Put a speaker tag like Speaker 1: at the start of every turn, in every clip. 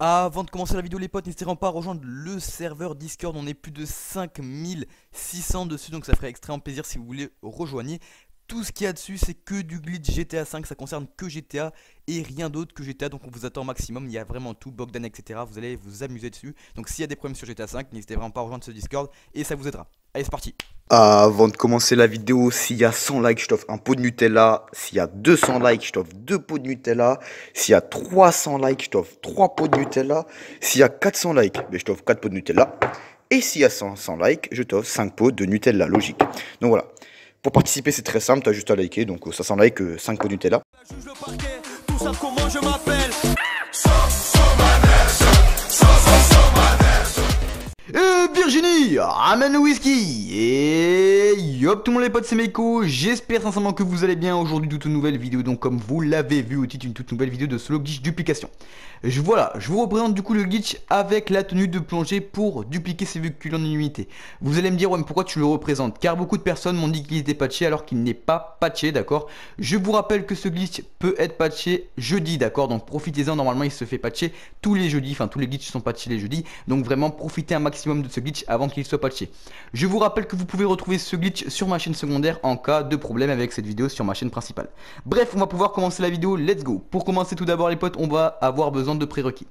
Speaker 1: Avant de commencer la vidéo les potes, n'hésitez pas à rejoindre le serveur Discord, on est plus de 5600 dessus, donc ça ferait extrêmement plaisir si vous voulez rejoindre. Tout ce qu'il y a dessus, c'est que du glitch GTA 5, ça concerne que GTA et rien d'autre que GTA, donc on vous attend au maximum, il y a vraiment tout, Bogdan, etc. Vous allez vous amuser dessus, donc s'il y a des problèmes sur GTA 5, n'hésitez vraiment pas à rejoindre ce Discord et ça vous aidera. Allez, c'est parti. Avant de commencer la vidéo, s'il y a 100 likes, je t'offre un pot de Nutella. S'il y a 200 likes, je t'offre 2 pots de Nutella. S'il y a 300 likes, je t'offre 3 pots de Nutella. S'il y a 400 likes, ben, je t'offre quatre pots de Nutella. Et s'il y a 100 likes, je t'offre 5 pots de Nutella, logique. Donc voilà. Pour participer, c'est très simple, tu as juste à liker. Donc 500 euh, likes, 5 euh, pots de Nutella. Amen le whisky et Yop tout le monde les potes c'est Meiko j'espère sincèrement que vous allez bien aujourd'hui toute nouvelle vidéo donc comme vous l'avez vu au titre une toute nouvelle vidéo de solo glitch duplication je, Voilà je vous représente du coup le glitch avec la tenue de plongée pour dupliquer ses véhicules en unité Vous allez me dire ouais mais pourquoi tu le représentes car beaucoup de personnes m'ont dit qu'il était patché alors qu'il n'est pas patché d'accord Je vous rappelle que ce glitch peut être patché jeudi d'accord donc profitez-en normalement il se fait patcher tous les jeudis enfin tous les glitches sont patchés les jeudis donc vraiment profitez un maximum de ce glitch avant qu'il soit patché Je vous rappelle que vous pouvez retrouver ce glitch sur ma chaîne secondaire en cas de problème avec cette vidéo sur ma chaîne principale. Bref, on va pouvoir commencer la vidéo, let's go Pour commencer tout d'abord les potes, on va avoir besoin de prérequis.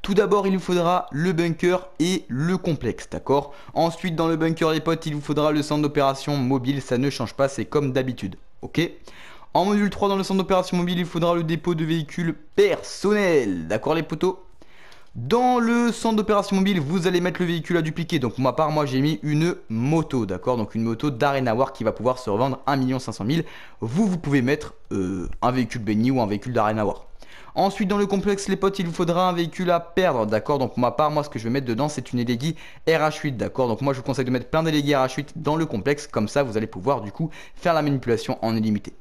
Speaker 1: Tout d'abord, il vous faudra le bunker et le complexe, d'accord Ensuite, dans le bunker les potes, il vous faudra le centre d'opération mobile, ça ne change pas, c'est comme d'habitude, ok en module 3 dans le centre d'opération mobile, il faudra le dépôt de véhicules personnels. D'accord les poteaux dans le centre d'opération mobile, vous allez mettre le véhicule à dupliquer. Donc, pour ma part, moi, j'ai mis une moto, d'accord Donc, une moto d'Arena War qui va pouvoir se revendre 1 500 000. Vous, vous pouvez mettre euh, un véhicule béni ou un véhicule d'Arena War. Ensuite, dans le complexe, les potes, il vous faudra un véhicule à perdre, d'accord Donc, pour ma part, moi, ce que je vais mettre dedans, c'est une Elegy RH8, d'accord Donc, moi, je vous conseille de mettre plein d'Elegy RH8 dans le complexe. Comme ça, vous allez pouvoir, du coup, faire la manipulation en illimité.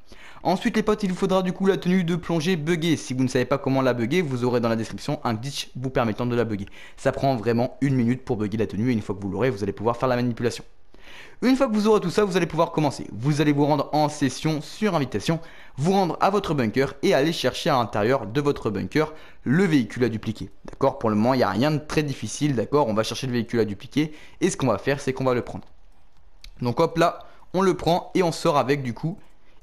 Speaker 1: Ensuite les potes, il vous faudra du coup la tenue de plongée buggée. Si vous ne savez pas comment la bugger, vous aurez dans la description un glitch vous permettant de la bugger. Ça prend vraiment une minute pour bugger la tenue et une fois que vous l'aurez, vous allez pouvoir faire la manipulation. Une fois que vous aurez tout ça, vous allez pouvoir commencer. Vous allez vous rendre en session sur invitation, vous rendre à votre bunker et aller chercher à l'intérieur de votre bunker le véhicule à dupliquer. D'accord Pour le moment, il n'y a rien de très difficile, d'accord On va chercher le véhicule à dupliquer et ce qu'on va faire, c'est qu'on va le prendre. Donc hop là, on le prend et on sort avec du coup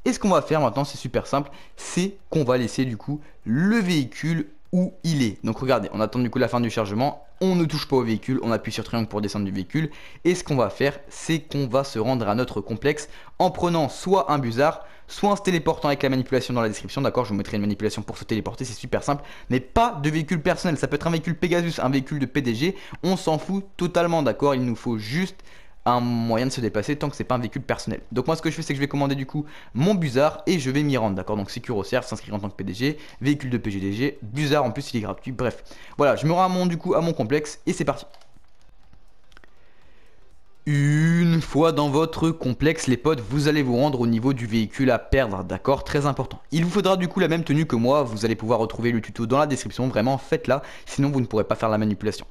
Speaker 1: et ce qu'on va faire maintenant, c'est super simple, c'est qu'on va laisser du coup le véhicule où il est. Donc regardez, on attend du coup la fin du chargement, on ne touche pas au véhicule, on appuie sur triangle pour descendre du véhicule. Et ce qu'on va faire, c'est qu'on va se rendre à notre complexe en prenant soit un busard, soit en se téléportant avec la manipulation dans la description, d'accord Je vous mettrai une manipulation pour se téléporter, c'est super simple, mais pas de véhicule personnel, ça peut être un véhicule Pegasus, un véhicule de PDG, on s'en fout totalement, d'accord Il nous faut juste un moyen de se dépasser tant que c'est pas un véhicule personnel. Donc moi ce que je fais c'est que je vais commander du coup mon buzzard et je vais m'y rendre, d'accord Donc sécuriser s'inscrire en tant que PDG, véhicule de PGDG, Buzard en plus il est gratuit, bref. Voilà, je me rends mon, du coup à mon complexe et c'est parti. Une fois dans votre complexe, les potes, vous allez vous rendre au niveau du véhicule à perdre, d'accord Très important. Il vous faudra du coup la même tenue que moi, vous allez pouvoir retrouver le tuto dans la description, vraiment faites-la, sinon vous ne pourrez pas faire la manipulation.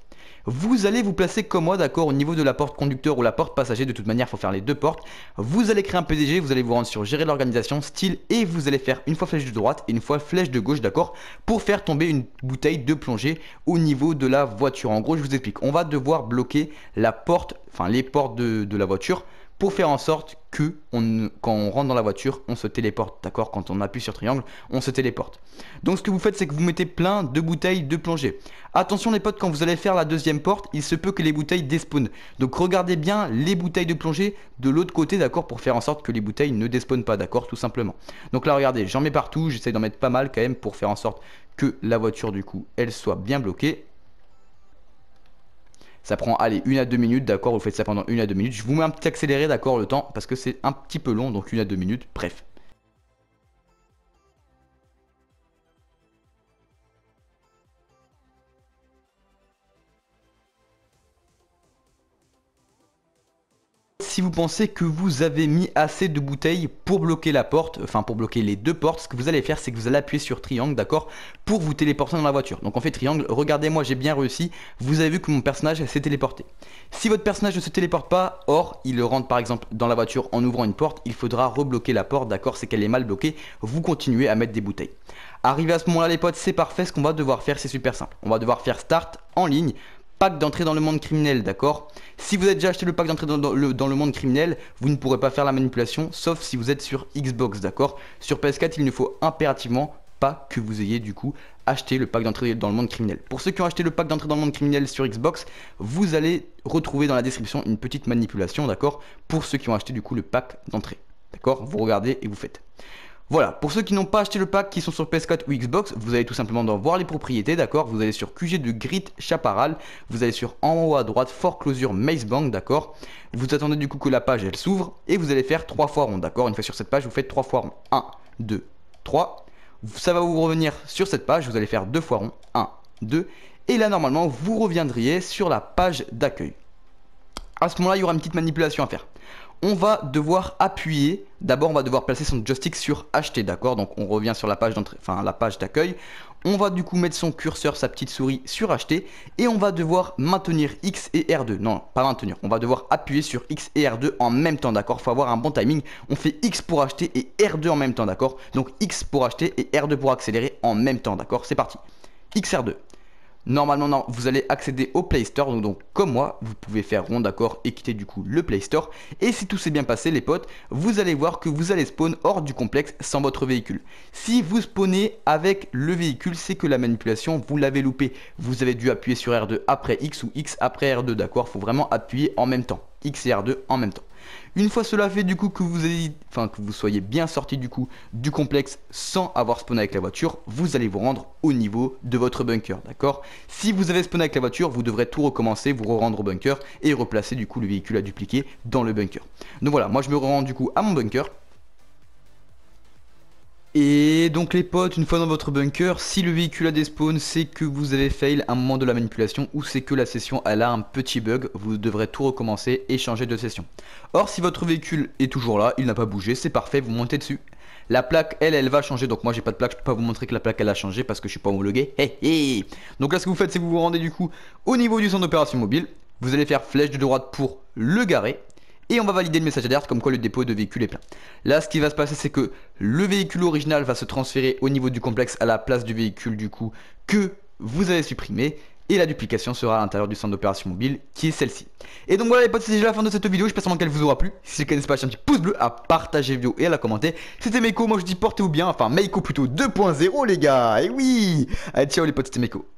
Speaker 1: Vous allez vous placer comme moi, d'accord, au niveau de la porte conducteur ou la porte passager. De toute manière, il faut faire les deux portes. Vous allez créer un PDG, vous allez vous rendre sur gérer l'organisation, style, et vous allez faire une fois flèche de droite et une fois flèche de gauche, d'accord, pour faire tomber une bouteille de plongée au niveau de la voiture. En gros, je vous explique. On va devoir bloquer la porte, enfin les portes de, de la voiture pour faire en sorte que quand on rentre dans la voiture, on se téléporte, d'accord Quand on appuie sur triangle, on se téléporte. Donc ce que vous faites, c'est que vous mettez plein de bouteilles de plongée. Attention les potes, quand vous allez faire la deuxième porte, il se peut que les bouteilles despawnent. Donc regardez bien les bouteilles de plongée de l'autre côté, d'accord Pour faire en sorte que les bouteilles ne despawnent pas, d'accord Tout simplement. Donc là, regardez, j'en mets partout, j'essaie d'en mettre pas mal quand même pour faire en sorte que la voiture du coup, elle soit bien bloquée ça prend, allez, une à deux minutes, d'accord Vous faites ça pendant une à deux minutes. Je vous mets un petit accéléré, d'accord, le temps, parce que c'est un petit peu long, donc une à deux minutes, bref. si vous pensez que vous avez mis assez de bouteilles pour bloquer la porte, enfin pour bloquer les deux portes, ce que vous allez faire c'est que vous allez appuyer sur triangle, d'accord, pour vous téléporter dans la voiture. Donc on fait triangle, regardez moi j'ai bien réussi, vous avez vu que mon personnage s'est téléporté. Si votre personnage ne se téléporte pas, or il rentre par exemple dans la voiture en ouvrant une porte, il faudra rebloquer la porte, d'accord, c'est qu'elle est mal bloquée, vous continuez à mettre des bouteilles. Arrivé à ce moment-là les potes, c'est parfait, ce qu'on va devoir faire c'est super simple. On va devoir faire start en ligne, pack d'entrée dans le monde criminel, d'accord Si vous avez déjà acheté le pack d'entrée dans, le, le, monde criminel, vous ne pourrez pas faire la manipulation, sauf si vous êtes sur Xbox, d'accord Sur PS4, il ne faut impérativement pas que vous ayez du coup acheté le pack d'entrée dans le monde criminel. Pour ceux qui ont acheté le pack d'entrée dans le monde criminel sur Xbox, vous allez retrouver dans la description une petite manipulation, d'accord Pour ceux qui ont acheté du coup le pack d'entrée, d'accord Vous regardez et vous faites. Voilà, pour ceux qui n'ont pas acheté le pack, qui sont sur PS4 ou Xbox, vous allez tout simplement dans voir les propriétés, d'accord Vous allez sur QG de Grit Chaparral, vous allez sur en haut à droite Foreclosure Maze Bank, d'accord Vous attendez du coup que la page elle s'ouvre et vous allez faire trois fois rond, d'accord Une fois sur cette page, vous faites trois fois rond. 1, 2, 3. Ça va vous revenir sur cette page, vous allez faire deux fois rond. 1, 2. Et là normalement, vous reviendriez sur la page d'accueil à ce moment-là, il y aura une petite manipulation à faire. On va devoir appuyer. D'abord, on va devoir placer son joystick sur acheter, d'accord Donc, on revient sur la page d'entrée, enfin la page d'accueil. On va du coup mettre son curseur, sa petite souris sur acheter et on va devoir maintenir X et R2. Non, pas maintenir. On va devoir appuyer sur X et R2 en même temps, d'accord Il Faut avoir un bon timing. On fait X pour acheter et R2 en même temps, d'accord Donc X pour acheter et R2 pour accélérer en même temps, d'accord C'est parti. XR2. Normalement, non, vous allez accéder au Play Store. Donc, donc comme moi, vous pouvez faire rond d'accord et quitter du coup le Play Store. Et si tout s'est bien passé, les potes, vous allez voir que vous allez spawn hors du complexe sans votre véhicule. Si vous spawnez avec le véhicule, c'est que la manipulation, vous l'avez loupé. Vous avez dû appuyer sur R2 après X ou X après R2, d'accord Faut vraiment appuyer en même temps. X et R2 en même temps. Une fois cela fait, du coup, que vous, enfin, que vous soyez bien sorti du coup du complexe sans avoir spawné avec la voiture, vous allez vous rendre au niveau de votre bunker, d'accord Si vous avez spawné avec la voiture, vous devrez tout recommencer, vous re rendre au bunker et replacer du coup le véhicule à dupliquer dans le bunker. Donc voilà, moi je me rends du coup à mon bunker. Et donc les potes, une fois dans votre bunker, si le véhicule a des spawns, c'est que vous avez fail à un moment de la manipulation ou c'est que la session elle a un petit bug, vous devrez tout recommencer et changer de session. Or si votre véhicule est toujours là, il n'a pas bougé, c'est parfait, vous montez dessus. La plaque elle, elle va changer, donc moi j'ai pas de plaque, je peux pas vous montrer que la plaque elle a changé parce que je suis pas homologué. Hey, hey donc là ce que vous faites c'est que vous vous rendez du coup au niveau du centre d'opération mobile, vous allez faire flèche de droite pour le garer, et on va valider le message d'alerte comme quoi le dépôt de véhicule est plein. Là ce qui va se passer c'est que le véhicule original va se transférer au niveau du complexe à la place du véhicule du coup que vous avez supprimé et la duplication sera à l'intérieur du centre d'opération mobile qui est celle-ci. Et donc voilà les potes, c'est déjà la fin de cette vidéo, j'espère sûrement qu'elle vous aura plu. Si vous ne connaissez pas, un petit pouce bleu à partager la vidéo et à la commenter. C'était Meiko, moi je dis portez-vous bien, enfin Meiko plutôt 2.0 les gars, et oui Allez ciao les potes, c'était Meiko.